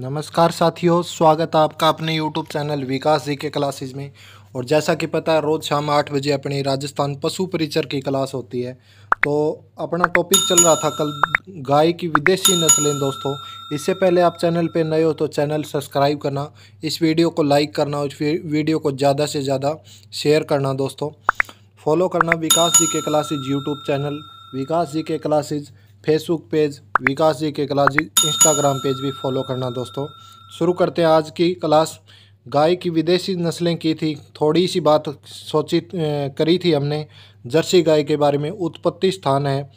नमस्कार साथियों स्वागत है आपका अपने यूट्यूब चैनल विकास जी के क्लासेज में और जैसा कि पता है रोज़ शाम आठ बजे अपनी राजस्थान पशु परिचर की क्लास होती है तो अपना टॉपिक चल रहा था कल गाय की विदेशी नस्लें दोस्तों इससे पहले आप चैनल पे नए हो तो चैनल सब्सक्राइब करना इस वीडियो को लाइक करना और वीडियो को ज़्यादा से ज़्यादा शेयर करना दोस्तों फॉलो करना विकास जी के classes YouTube channel Vikas ji के classes Facebook page Vikas ji के क्लास जी इंस्टाग्राम पेज भी फॉलो करना दोस्तों शुरू करते हैं आज की क्लास गाय की विदेशी नस्लें की थी थोड़ी सी बात सोची करी थी हमने जर्सी गाय के बारे में उत्पत्ति स्थान है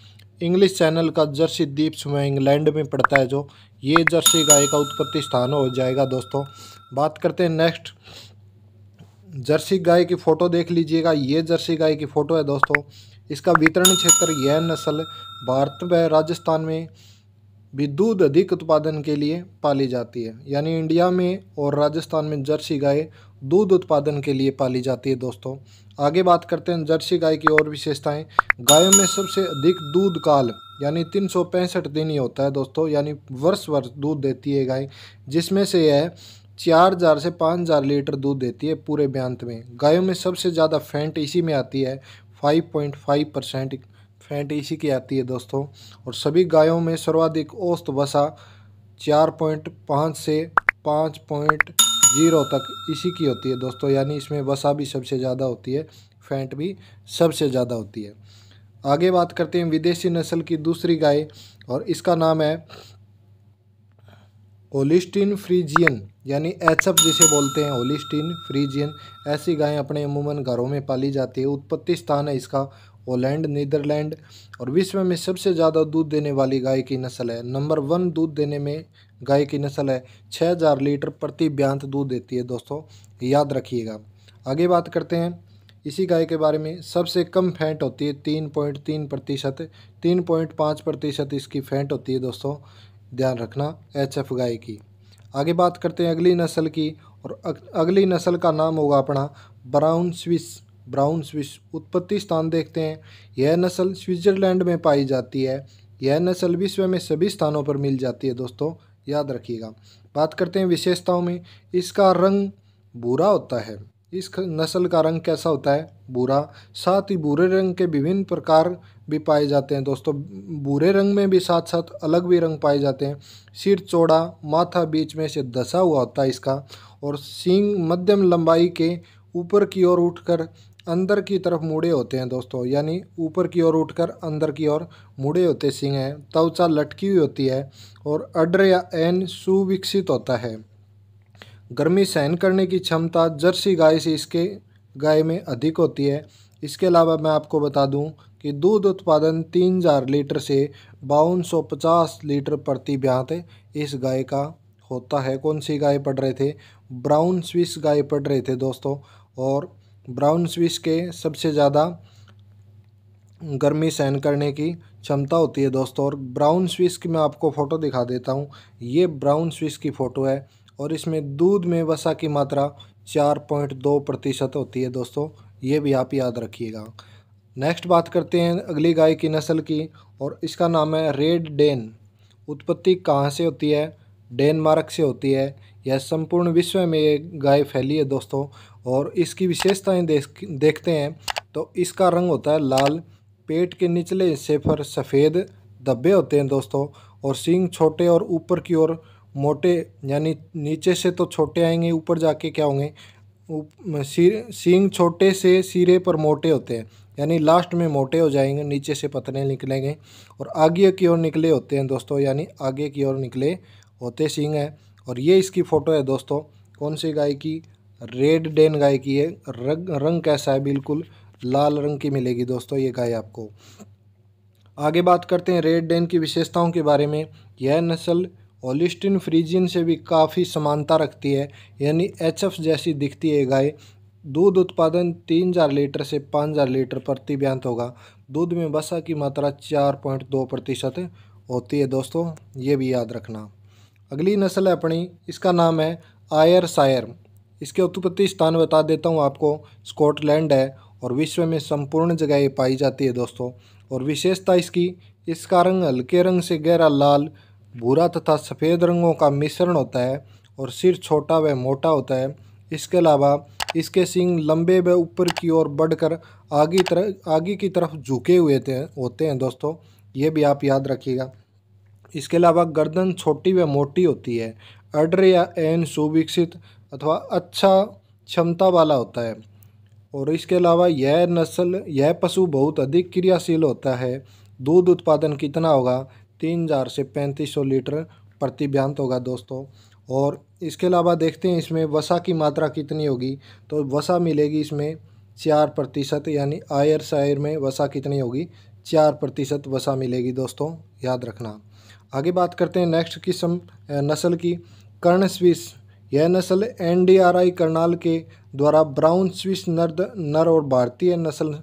इंग्लिश चैनल का जर्सी द्वीप्स में इंग्लैंड में पड़ता है जो ये जर्सी गाय का उत्पत्ति स्थान हो जाएगा दोस्तों बात करते हैं नेक्स्ट जर्सी गाय की फ़ोटो देख लीजिएगा ये जर्सी गाय की फ़ोटो है दोस्तों इसका वितरण क्षेत्र यह नस्ल भारत व राजस्थान में भी दूध अधिक उत्पादन के लिए पाली जाती है यानी इंडिया में और राजस्थान में जर्सी गाय दूध उत्पादन के लिए पाली जाती है दोस्तों आगे बात करते हैं जर्सी गाय की और विशेषताएं गायों में सबसे अधिक दूध काल यानी तीन सौ पैंसठ दिन ही होता है दोस्तों यानी वर्ष वर्ष दूध देती है गाय जिसमें से यह चार हज़ार से पाँच हज़ार लीटर दूध देती है पूरे ब्यांत में गायों में सबसे ज़्यादा फैंट इसी में आती है 5.5 परसेंट फैट इसी की आती है दोस्तों और सभी गायों में सर्वाधिक औस्त वसा 4.5 से 5.0 तक इसी की होती है दोस्तों यानी इसमें वसा भी सबसे ज़्यादा होती है फैट भी सबसे ज़्यादा होती है आगे बात करते हैं विदेशी नस्ल की दूसरी गाय और इसका नाम है होलिस्टीन फ्रीजियन यानी एचअप जिसे बोलते हैं होलिस्टीन फ्रीजियन ऐसी गायें अपने अमूमन घरों में पाली जाती है उत्पत्ति स्थान है इसका होलैंड नीदरलैंड और विश्व में सबसे ज़्यादा दूध देने वाली गाय की नस्ल है नंबर वन दूध देने में गाय की नस्ल है छः हज़ार लीटर प्रति ब्यांत दूध देती है दोस्तों याद रखिएगा आगे बात करते हैं इसी गाय के बारे में सबसे कम फैंट होती है तीन पॉइंट तीन प्रतिशत तीन पॉइंट पाँच प्रतिशत इसकी फैंट होती है दोस्तों ध्यान रखना एच एफ गाय की आगे बात करते हैं अगली नस्ल की और अगली नस्ल का नाम होगा अपना ब्राउन स्विस ब्राउन स्विस उत्पत्ति स्थान देखते हैं यह नस्ल स्विट्ज़रलैंड में पाई जाती है यह नस्ल विश्व में सभी स्थानों पर मिल जाती है दोस्तों याद रखिएगा बात करते हैं विशेषताओं में इसका रंग भूरा होता है इस नस्ल का रंग कैसा होता है भूरा साथ ही भूरे रंग के विभिन्न प्रकार भी पाए जाते हैं दोस्तों बुरे रंग में भी साथ साथ अलग भी रंग पाए जाते हैं सिर चौड़ा माथा बीच में से दसा हुआ होता है इसका और सींग मध्यम लंबाई के ऊपर की ओर उठकर अंदर की तरफ मुड़े होते हैं दोस्तों यानी ऊपर की ओर उठकर अंदर की ओर मुड़े होते सिंह हैं त्वचा लटकी हुई होती है और अड्र या एन सुविकसित होता है गर्मी सहन करने की क्षमता जर्सी गाय से इसके गाय में अधिक होती है इसके अलावा मैं आपको बता दूं कि दूध उत्पादन तीन हजार लीटर से बावन सौ पचास लीटर प्रति ब्यात इस गाय का होता है कौन सी गाय पढ़ रहे थे ब्राउन स्विस गाय पढ़ रहे थे दोस्तों और ब्राउन स्विस के सबसे ज़्यादा गर्मी सहन करने की क्षमता होती है दोस्तों और ब्राउन स्विस की मैं आपको फ़ोटो दिखा देता हूँ ये ब्राउन स्विस की फ़ोटो है और इसमें दूध में वसा की मात्रा चार पॉइंट दो प्रतिशत होती है दोस्तों ये भी आप याद रखिएगा नेक्स्ट बात करते हैं अगली गाय की नस्ल की और इसका नाम है रेड डेन उत्पत्ति कहाँ से होती है डेनमार्क से होती है यह संपूर्ण विश्व में ये गाय फैली है दोस्तों और इसकी विशेषताएं देख देखते हैं तो इसका रंग होता है लाल पेट के निचले हिस्से पर सफ़ेद धब्बे होते हैं दोस्तों और सींग छोटे और ऊपर की ओर मोटे यानी नीचे से तो छोटे आएंगे ऊपर जाके क्या होंगे सींग छोटे से सिरे पर मोटे होते हैं यानी लास्ट में मोटे हो जाएंगे नीचे से पतने निकलेंगे और आगे की ओर निकले होते हैं दोस्तों यानी आगे की ओर निकले होते सिंह है और ये इसकी फ़ोटो है दोस्तों कौन सी गाय की रेड डेन गाय की है रंग रंग कैसा है बिल्कुल लाल रंग की मिलेगी दोस्तों ये गाय आपको आगे बात करते हैं रेड डेन की विशेषताओं के बारे में यह नस्ल ओलिस्टिन फ्रीजियन से भी काफ़ी समानता रखती है यानी एच जैसी दिखती है गाय दूध उत्पादन तीन हज़ार लीटर से पाँच हज़ार लीटर प्रति ब्यांत होगा दूध में वसा की मात्रा चार पॉइंट दो प्रतिशत होती है दोस्तों ये भी याद रखना अगली नस्ल है अपनी इसका नाम है आयर सायर इसके उत्पत्ति स्थान बता देता हूँ आपको स्कॉटलैंड है और विश्व में संपूर्ण जगह ये पाई जाती है दोस्तों और विशेषता इसकी इसका रंग हल्के रंग से गहरा लाल भूरा तथा सफ़ेद रंगों का मिश्रण होता है और सिर छोटा व मोटा होता है इसके अलावा इसके सिंग लंबे व ऊपर की ओर बढ़कर आगे तरह आगे की तरफ झुके हुए थे होते हैं दोस्तों ये भी आप याद रखिएगा इसके अलावा गर्दन छोटी व मोटी होती है अड्र या एन सुविकसित अथवा अच्छा क्षमता वाला होता है और इसके अलावा यह नस्ल यह पशु बहुत अधिक क्रियाशील होता है दूध उत्पादन कितना होगा तीन हज़ार से पैंतीस सौ लीटर प्रति होगा दोस्तों और इसके अलावा देखते हैं इसमें वसा की मात्रा कितनी होगी तो वसा मिलेगी इसमें चार प्रतिशत यानी आयर शायर में वसा कितनी होगी चार प्रतिशत वसा मिलेगी दोस्तों याद रखना आगे बात करते हैं नेक्स्ट किस्म नस्ल की कर्ण स्विस यह नस्ल एनडीआरआई करनाल के द्वारा ब्राउन स्विस नर्द नर और भारतीय नस्ल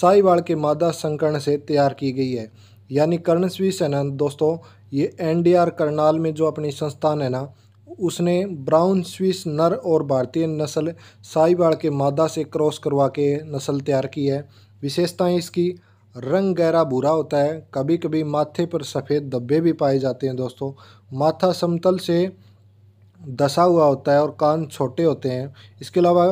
साईवाड़ के मादा संकरण से तैयार की गई है यानी कर्ण स्विस है ना दोस्तों ये एनडीआर करनाल में जो अपनी संस्थान है ना उसने ब्राउन स्विस नर और भारतीय नस्ल साईवाल के मादा से क्रॉस करवा के नस्ल तैयार की है विशेषताएं इसकी रंग गहरा भूरा होता है कभी कभी माथे पर सफ़ेद धब्बे भी पाए जाते हैं दोस्तों माथा समतल से दसा हुआ होता है और कान छोटे होते हैं इसके अलावा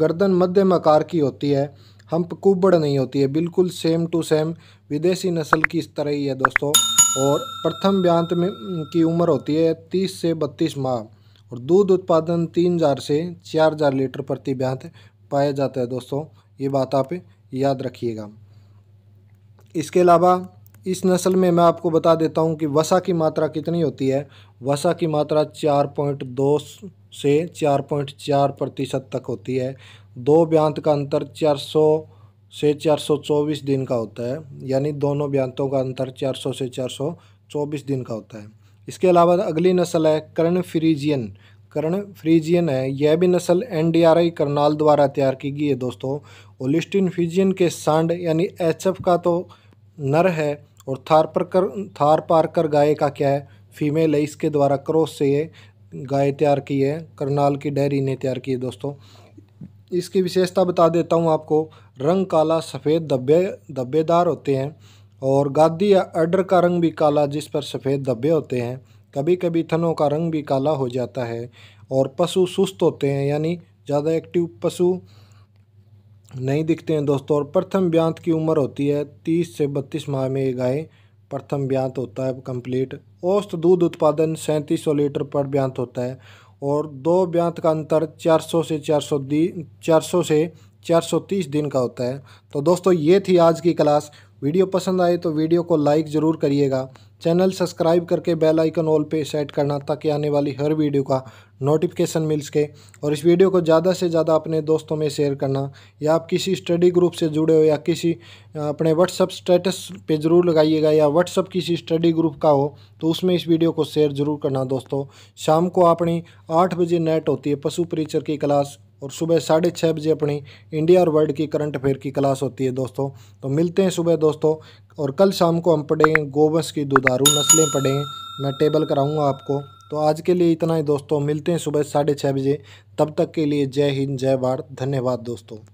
गर्दन मध्यम आकार की होती है हम्प कुबड़ नहीं होती है बिल्कुल सेम टू सेम विदेशी नस्ल की इस तरह ही है दोस्तों और प्रथम ब्यांत में की उम्र होती है तीस से बत्तीस माह और दूध उत्पादन तीन हज़ार से चार हज़ार लीटर प्रति ब्यांत पाया जाता है दोस्तों ये बात आप याद रखिएगा इसके अलावा इस नस्ल में मैं आपको बता देता हूँ कि वसा की मात्रा कितनी होती है वसा की मात्रा चार पॉइंट दो से चार पॉइंट चार प्रतिशत तक होती है दो ब्यांत का अंतर चार सौ से 424 दिन का होता है यानी दोनों ब्यांतों का अंतर 400 से 424 दिन का होता है इसके अलावा अगली नस्ल है कर्ण फ्रीजियन कर्ण फ्रीजियन है यह भी नस्ल एन करनाल द्वारा तैयार की गई है दोस्तों ओलिस्टिन फ्रीजियन के सांड यानी एच का तो नर है और थार पर कर थार पारकर गाय का क्या है फीमेल है इसके द्वारा क्रॉस से ये गाय तैयार की है करनाल की डेयरी ने तैयार की है दोस्तों इसकी विशेषता बता देता हूँ आपको रंग काला सफ़ेद धब्बे धब्बेदार होते हैं और गादी या अडर का रंग भी काला जिस पर सफ़ेद धब्बे होते हैं कभी कभी थनों का रंग भी काला हो जाता है और पशु सुस्त होते हैं यानी ज़्यादा एक्टिव पशु नहीं दिखते हैं दोस्तों और प्रथम ब्यांत की उम्र होती है तीस से बत्तीस माह में ये गाय प्रथम ब्यांत होता है कंप्लीट औस्त दूध उत्पादन सैंतीस सौ लीटर पर ब्यांत होता है और दो ब्यांत का अंतर 400 से 400 दी 400 से 430 दिन का होता है तो दोस्तों ये थी आज की क्लास वीडियो पसंद आए तो वीडियो को लाइक ज़रूर करिएगा चैनल सब्सक्राइब करके बेल आइकन ऑल पे सेट करना ताकि आने वाली हर वीडियो का नोटिफिकेशन मिल सके और इस वीडियो को ज़्यादा से ज़्यादा अपने दोस्तों में शेयर करना या आप किसी स्टडी ग्रुप से जुड़े हो या किसी अपने व्हाट्सअप स्टेटस पे ज़रूर लगाइएगा या व्हाट्सअप किसी स्टडी ग्रुप का हो तो उसमें इस वीडियो को शेयर ज़रूर करना दोस्तों शाम को अपनी आठ बजे नेट होती है पशु परिचर की क्लास और सुबह साढ़े छः बजे अपनी इंडिया और वर्ल्ड की करंट अफेयर की क्लास होती है दोस्तों तो मिलते हैं सुबह दोस्तों और कल शाम को हम पढ़ेंगे गोवंश की दुधारू नस्लें पढ़ेंगे मैं टेबल कराऊंगा आपको तो आज के लिए इतना ही दोस्तों मिलते हैं सुबह साढ़े छः बजे तब तक के लिए जय हिंद जय भारत धन्यवाद दोस्तों